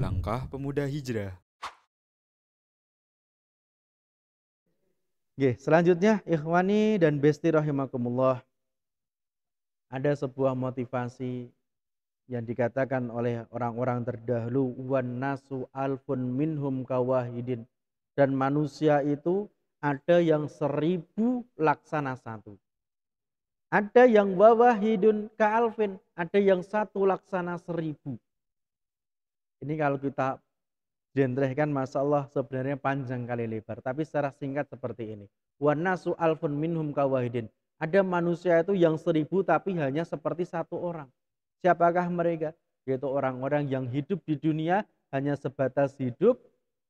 Langkah Pemuda Hijrah. Oke, selanjutnya ikhwani dan besti rahimakumullah. Ada sebuah motivasi yang dikatakan oleh orang-orang terdahulu wan nasu alfun minhum kawahidin dan manusia itu ada yang seribu laksana satu. Ada yang wawahidun ka alfin, ada yang satu laksana seribu. Ini kalau kita Masya masalah sebenarnya panjang kali lebar, tapi secara singkat seperti ini. Wanasu alfun minhum kawahidin. Ada manusia itu yang seribu tapi hanya seperti satu orang. Siapakah mereka? Yaitu orang-orang yang hidup di dunia hanya sebatas hidup,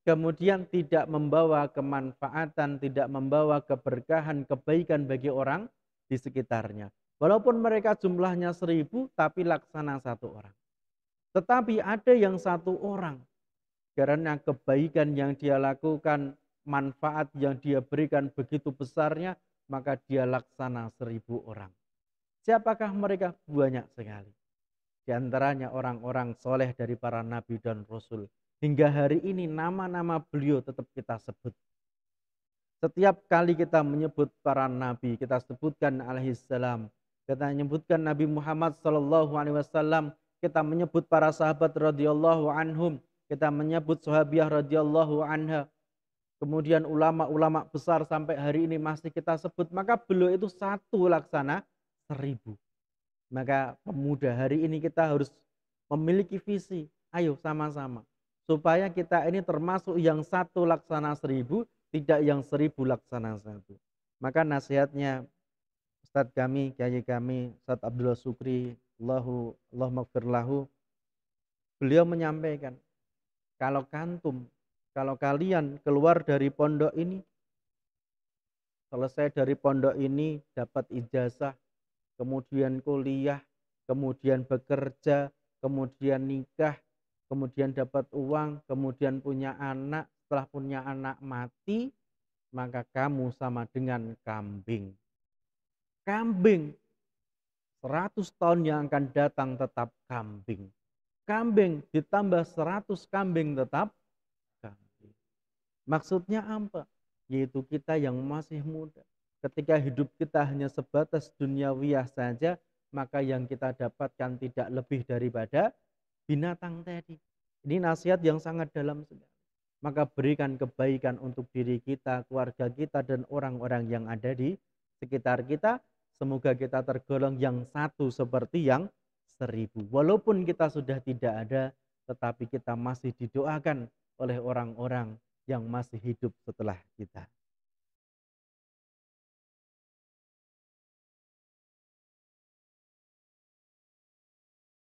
kemudian tidak membawa kemanfaatan, tidak membawa keberkahan, kebaikan bagi orang di sekitarnya. Walaupun mereka jumlahnya seribu, tapi laksana satu orang. Tetapi ada yang satu orang karena kebaikan yang dia lakukan, manfaat yang dia berikan begitu besarnya, maka dia laksana seribu orang. Siapakah mereka? Banyak sekali. Di antaranya orang-orang soleh dari para nabi dan rasul. Hingga hari ini nama-nama beliau tetap kita sebut. Setiap kali kita menyebut para nabi, kita sebutkan alaihissalam. Kita menyebutkan Nabi Muhammad saw kita menyebut para sahabat radhiyallahu anhum, kita menyebut sahabiah radhiyallahu anha, kemudian ulama-ulama besar sampai hari ini masih kita sebut, maka beliau itu satu laksana seribu. Maka pemuda hari ini kita harus memiliki visi, ayo sama-sama. Supaya kita ini termasuk yang satu laksana seribu, tidak yang seribu laksana satu. Maka nasihatnya Ustadz kami, Kiai kami, Ustadz Abdullah Sukri, Allahu Allah magfirlahu beliau menyampaikan kalau kantum kalau kalian keluar dari pondok ini selesai dari pondok ini dapat ijazah kemudian kuliah kemudian bekerja kemudian nikah kemudian dapat uang kemudian punya anak setelah punya anak mati maka kamu sama dengan kambing kambing 100 tahun yang akan datang tetap kambing. Kambing ditambah 100 kambing tetap kambing. Maksudnya apa? Yaitu kita yang masih muda. Ketika hidup kita hanya sebatas duniawiah saja, maka yang kita dapatkan tidak lebih daripada binatang tadi. Ini nasihat yang sangat dalam sekali. Maka berikan kebaikan untuk diri kita, keluarga kita, dan orang-orang yang ada di sekitar kita Semoga kita tergolong yang satu seperti yang seribu. Walaupun kita sudah tidak ada, tetapi kita masih didoakan oleh orang-orang yang masih hidup setelah kita.